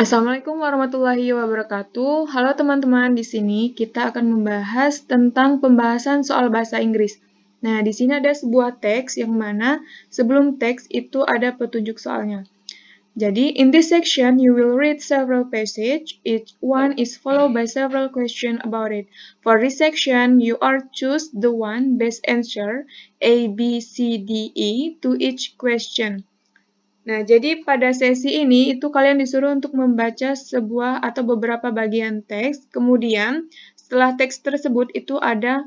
Assalamualaikum warahmatullahi wabarakatuh. Halo teman-teman, di sini kita akan membahas tentang pembahasan soal bahasa Inggris. Nah, di sini ada sebuah teks yang mana sebelum teks itu ada petunjuk soalnya. Jadi, in this section you will read several passage. Each one is followed by several question about it. For this section, you are choose the one best answer A, B, C, D, E to each question. Nah, jadi pada sesi ini itu kalian disuruh untuk membaca sebuah atau beberapa bagian teks. Kemudian, setelah teks tersebut itu ada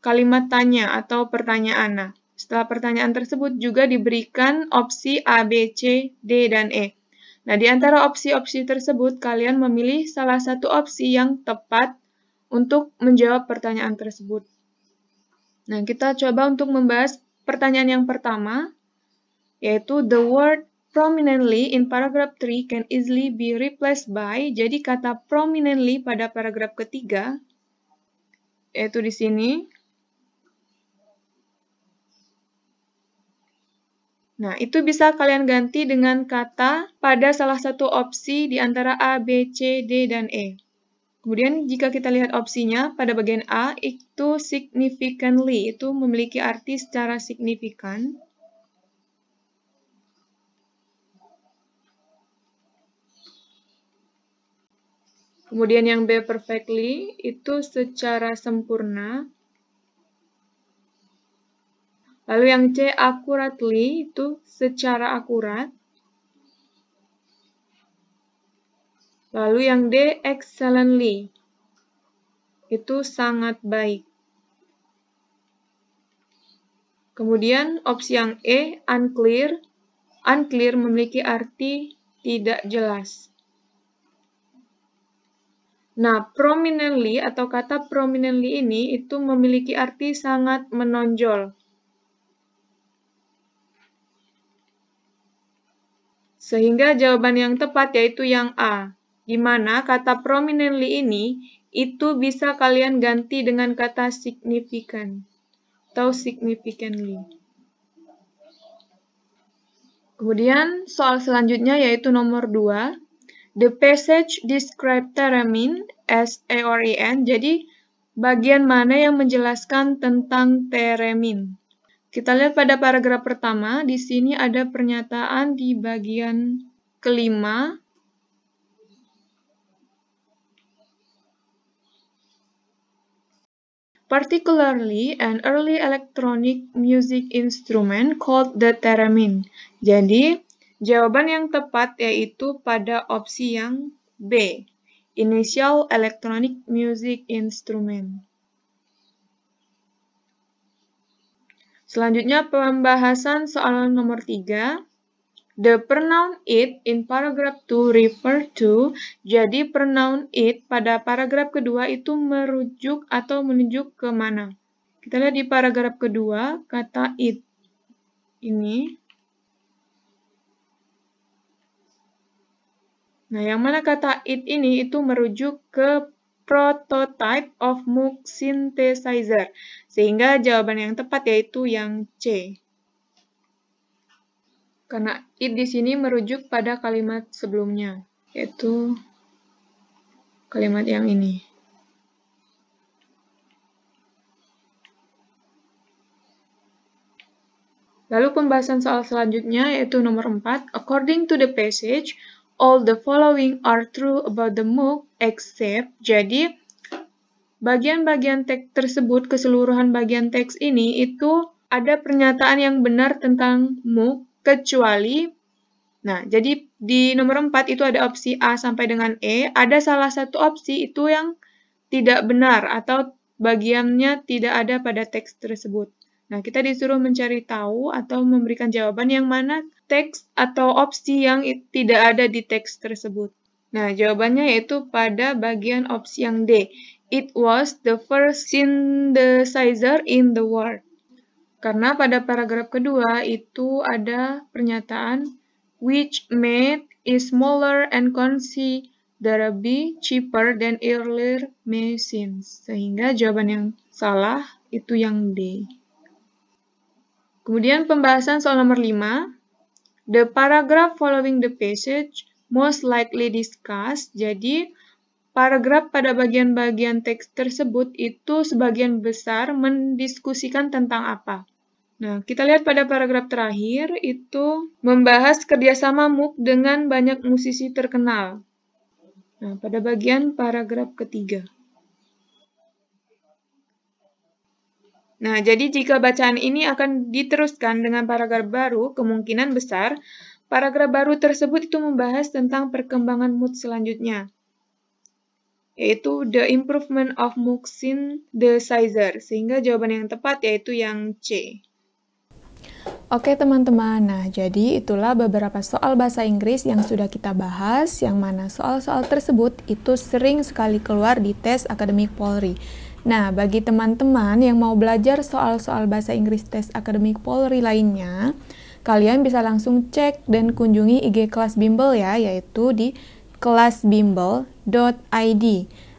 kalimat tanya atau pertanyaan. Nah, setelah pertanyaan tersebut juga diberikan opsi A, B, C, D, dan E. Nah, di antara opsi-opsi tersebut, kalian memilih salah satu opsi yang tepat untuk menjawab pertanyaan tersebut. Nah, kita coba untuk membahas pertanyaan yang pertama, yaitu the word prominently in paragraph 3 can easily be replaced by. Jadi kata prominently pada paragraf ketiga yaitu di sini. Nah, itu bisa kalian ganti dengan kata pada salah satu opsi di antara A, B, C, D, dan E. Kemudian jika kita lihat opsinya, pada bagian A itu significantly, itu memiliki arti secara signifikan. Kemudian yang B perfectly itu secara sempurna. Lalu yang C accurately itu secara akurat. Lalu yang D excellently itu sangat baik. Kemudian opsi yang E unclear. Unclear memiliki arti tidak jelas. Nah, prominently atau kata prominently ini itu memiliki arti sangat menonjol. Sehingga jawaban yang tepat yaitu yang A, di mana kata prominently ini itu bisa kalian ganti dengan kata significant atau significantly. Kemudian soal selanjutnya yaitu nomor 2. The passage describes theremin as a e EORIN. Jadi bagian mana yang menjelaskan tentang teremin? Kita lihat pada paragraf pertama, di sini ada pernyataan di bagian kelima particularly an early electronic music instrument called the theremin. Jadi, Jawaban yang tepat yaitu pada opsi yang B, Initial Electronic Music Instrument. Selanjutnya pembahasan soal nomor 3. The pronoun it in paragraph 2 refer to, jadi pronoun it pada paragraf kedua itu merujuk atau menunjuk ke mana? Kita lihat di paragraf kedua, kata it ini Nah, yang mana kata it ini itu merujuk ke prototype of MOOC synthesizer. Sehingga jawaban yang tepat yaitu yang C. Karena it di sini merujuk pada kalimat sebelumnya, yaitu kalimat yang ini. Lalu pembahasan soal selanjutnya yaitu nomor 4. According to the passage, all the following are true about the MOOC except jadi bagian-bagian teks tersebut keseluruhan bagian teks ini itu ada pernyataan yang benar tentang MOOC kecuali Nah, jadi di nomor 4 itu ada opsi A sampai dengan E, ada salah satu opsi itu yang tidak benar atau bagiannya tidak ada pada teks tersebut. Nah, kita disuruh mencari tahu atau memberikan jawaban yang mana teks atau opsi yang tidak ada di teks tersebut. Nah, jawabannya yaitu pada bagian opsi yang D. It was the first synthesizer in the world. Karena pada paragraf kedua itu ada pernyataan which made is smaller and considerably cheaper than earlier machines. Sehingga jawaban yang salah itu yang D. Kemudian pembahasan soal nomor 5. The paragraph following the passage most likely discuss. Jadi, paragraf pada bagian-bagian teks tersebut itu sebagian besar mendiskusikan tentang apa. Nah, kita lihat pada paragraf terakhir itu membahas kerjasama MOOC dengan banyak musisi terkenal. Nah, pada bagian paragraf ketiga. Nah, jadi jika bacaan ini akan diteruskan dengan paragraf baru, kemungkinan besar paragraf baru tersebut itu membahas tentang perkembangan mood selanjutnya, yaitu the improvement of Muxin the Sizer, sehingga jawaban yang tepat yaitu yang C. Oke teman-teman, nah jadi itulah beberapa soal bahasa Inggris yang sudah kita bahas, yang mana soal-soal tersebut itu sering sekali keluar di tes akademik Polri. Nah, bagi teman-teman yang mau belajar soal-soal bahasa Inggris tes akademik Polri lainnya, kalian bisa langsung cek dan kunjungi IG kelas bimbel ya, yaitu di kelasbimbel.id.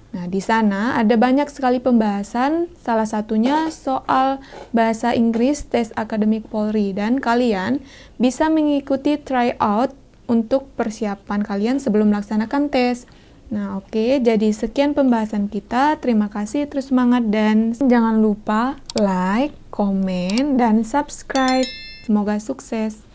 Nah, di sana ada banyak sekali pembahasan, salah satunya soal bahasa Inggris tes akademik Polri dan kalian bisa mengikuti tryout untuk persiapan kalian sebelum melaksanakan tes. Nah, oke, okay, jadi sekian pembahasan kita. Terima kasih, terus semangat, dan jangan lupa like, komen, dan subscribe. Semoga sukses!